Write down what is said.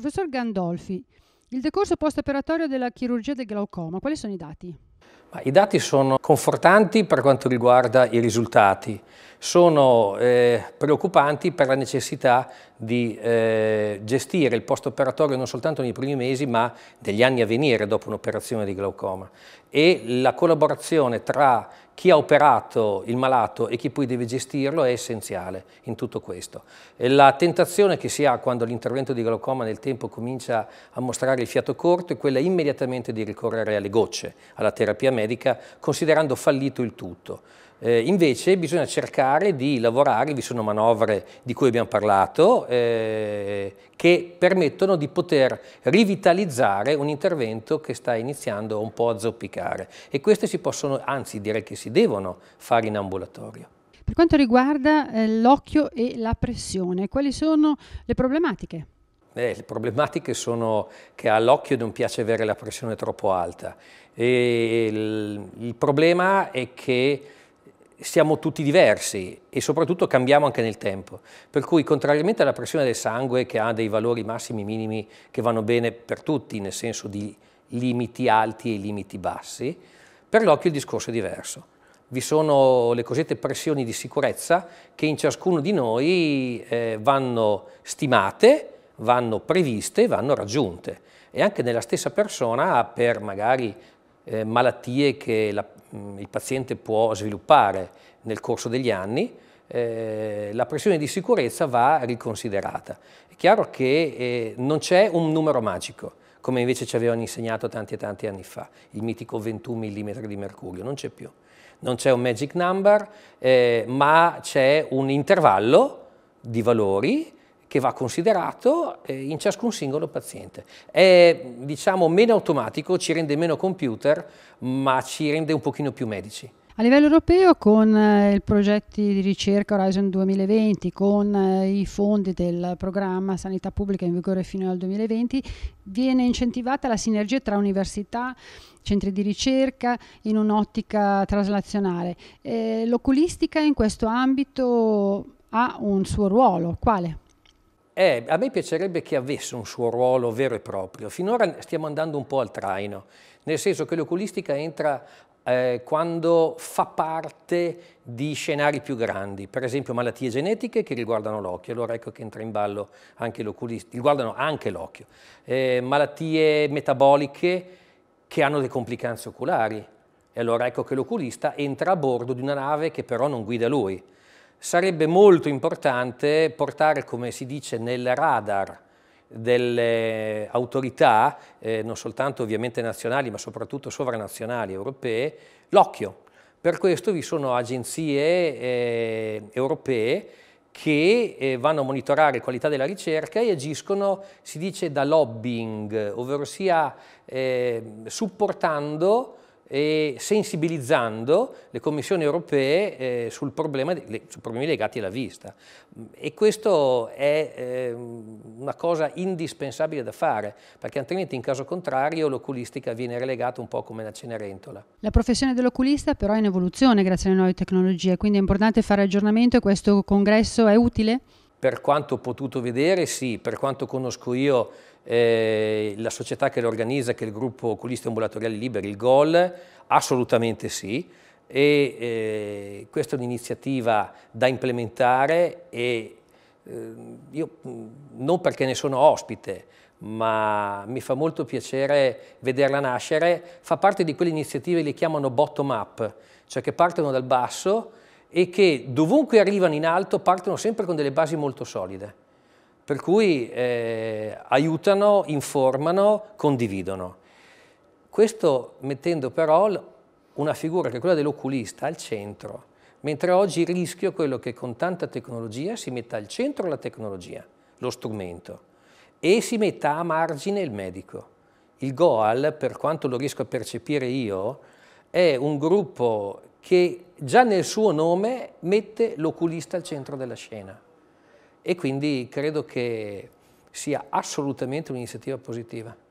Professor Gandolfi, il decorso post-operatorio della chirurgia del glaucoma, quali sono i dati? I dati sono confortanti per quanto riguarda i risultati, sono eh, preoccupanti per la necessità di eh, gestire il post-operatorio non soltanto nei primi mesi ma negli anni a venire dopo un'operazione di glaucoma e la collaborazione tra chi ha operato il malato e chi poi deve gestirlo è essenziale in tutto questo. E la tentazione che si ha quando l'intervento di glaucoma nel tempo comincia a mostrare il fiato corto è quella immediatamente di ricorrere alle gocce, alla terapia medica, considerando fallito il tutto. Eh, invece bisogna cercare di lavorare, vi sono manovre di cui abbiamo parlato, eh, che permettono di poter rivitalizzare un intervento che sta iniziando un po' a zoppicare e queste si possono, anzi direi che si devono fare in ambulatorio. Per quanto riguarda eh, l'occhio e la pressione, quali sono le problematiche? Eh, le problematiche sono che all'occhio non piace avere la pressione troppo alta e il, il problema è che siamo tutti diversi e soprattutto cambiamo anche nel tempo. Per cui, contrariamente alla pressione del sangue che ha dei valori massimi e minimi che vanno bene per tutti, nel senso di limiti alti e limiti bassi, per l'occhio il discorso è diverso. Vi sono le cosiddette pressioni di sicurezza che in ciascuno di noi eh, vanno stimate, vanno previste, vanno raggiunte. E anche nella stessa persona, per magari eh, malattie che la, mm, il paziente può sviluppare nel corso degli anni, eh, la pressione di sicurezza va riconsiderata. È chiaro che eh, non c'è un numero magico, come invece ci avevano insegnato tanti e tanti anni fa, il mitico 21 mm di mercurio, non c'è più. Non c'è un magic number, eh, ma c'è un intervallo di valori che va considerato eh, in ciascun singolo paziente. È diciamo meno automatico, ci rende meno computer, ma ci rende un pochino più medici. A livello europeo con eh, i progetti di ricerca Horizon 2020, con eh, i fondi del programma Sanità Pubblica in vigore fino al 2020, viene incentivata la sinergia tra università, centri di ricerca in un'ottica traslazionale. l'oculistica in questo ambito ha un suo ruolo, quale? Eh, a me piacerebbe che avesse un suo ruolo vero e proprio. Finora stiamo andando un po' al traino, nel senso che l'oculistica entra eh, quando fa parte di scenari più grandi, per esempio malattie genetiche che riguardano l'occhio, allora ecco che entra in ballo anche l'oculista, riguardano anche l'occhio, eh, malattie metaboliche che hanno delle complicanze oculari, e allora ecco che l'oculista entra a bordo di una nave che però non guida lui sarebbe molto importante portare, come si dice, nel radar delle autorità, eh, non soltanto ovviamente nazionali, ma soprattutto sovranazionali europee, l'occhio. Per questo vi sono agenzie eh, europee che eh, vanno a monitorare qualità della ricerca e agiscono, si dice, da lobbying, ovvero sia eh, supportando e sensibilizzando le commissioni europee eh, sul problema, le, sui problemi legati alla vista. E questo è eh, una cosa indispensabile da fare, perché altrimenti in caso contrario l'oculistica viene relegata un po' come la cenerentola. La professione dell'oculista però è in evoluzione grazie alle nuove tecnologie, quindi è importante fare aggiornamento e questo congresso è utile? per quanto ho potuto vedere sì, per quanto conosco io eh, la società che lo organizza, che è il gruppo Oculisti Ambulatoriali Liberi, il GOL, assolutamente sì. E eh, questa è un'iniziativa da implementare e eh, io non perché ne sono ospite, ma mi fa molto piacere vederla nascere, fa parte di quelle iniziative che li chiamano bottom up, cioè che partono dal basso e che dovunque arrivano in alto partono sempre con delle basi molto solide, per cui eh, aiutano, informano, condividono. Questo mettendo però una figura che è quella dell'oculista al centro, mentre oggi il rischio è quello che con tanta tecnologia si metta al centro la tecnologia, lo strumento, e si metta a margine il medico. Il Goal, per quanto lo riesco a percepire io, è un gruppo che già nel suo nome mette l'oculista al centro della scena. E quindi credo che sia assolutamente un'iniziativa positiva.